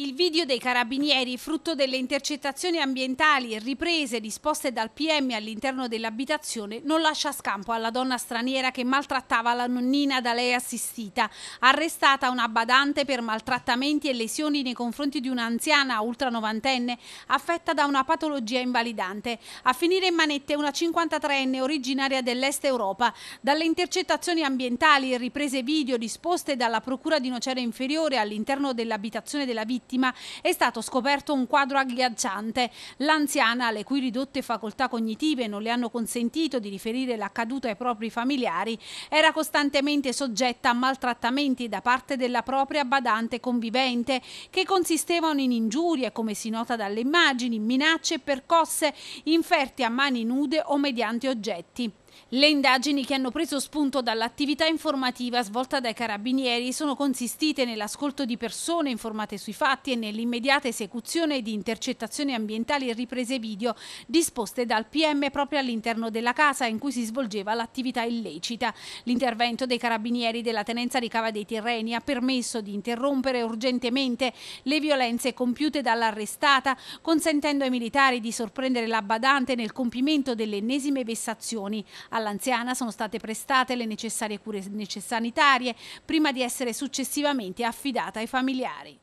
Il video dei carabinieri, frutto delle intercettazioni ambientali e riprese disposte dal PM all'interno dell'abitazione, non lascia scampo alla donna straniera che maltrattava la nonnina da lei assistita. Arrestata una badante per maltrattamenti e lesioni nei confronti di un'anziana ultra novantenne affetta da una patologia invalidante. A finire in manette una 53enne originaria dell'Est Europa. Dalle intercettazioni ambientali e riprese video disposte dalla Procura di Nocera Inferiore all'interno dell'abitazione della vittima, vittima è stato scoperto un quadro agghiacciante. L'anziana, le cui ridotte facoltà cognitive non le hanno consentito di riferire l'accaduto ai propri familiari, era costantemente soggetta a maltrattamenti da parte della propria badante convivente, che consistevano in ingiurie, come si nota dalle immagini, minacce e percosse inferte a mani nude o mediante oggetti. Le indagini che hanno preso spunto dall'attività informativa svolta dai carabinieri sono consistite nell'ascolto di persone informate sui fatti e nell'immediata esecuzione di intercettazioni ambientali e riprese video disposte dal PM proprio all'interno della casa in cui si svolgeva l'attività illecita. L'intervento dei carabinieri della tenenza di Cava dei Tirreni ha permesso di interrompere urgentemente le violenze compiute dall'arrestata, consentendo ai militari di sorprendere la badante nel compimento delle ennesime vessazioni All'anziana sono state prestate le necessarie cure sanitarie prima di essere successivamente affidata ai familiari.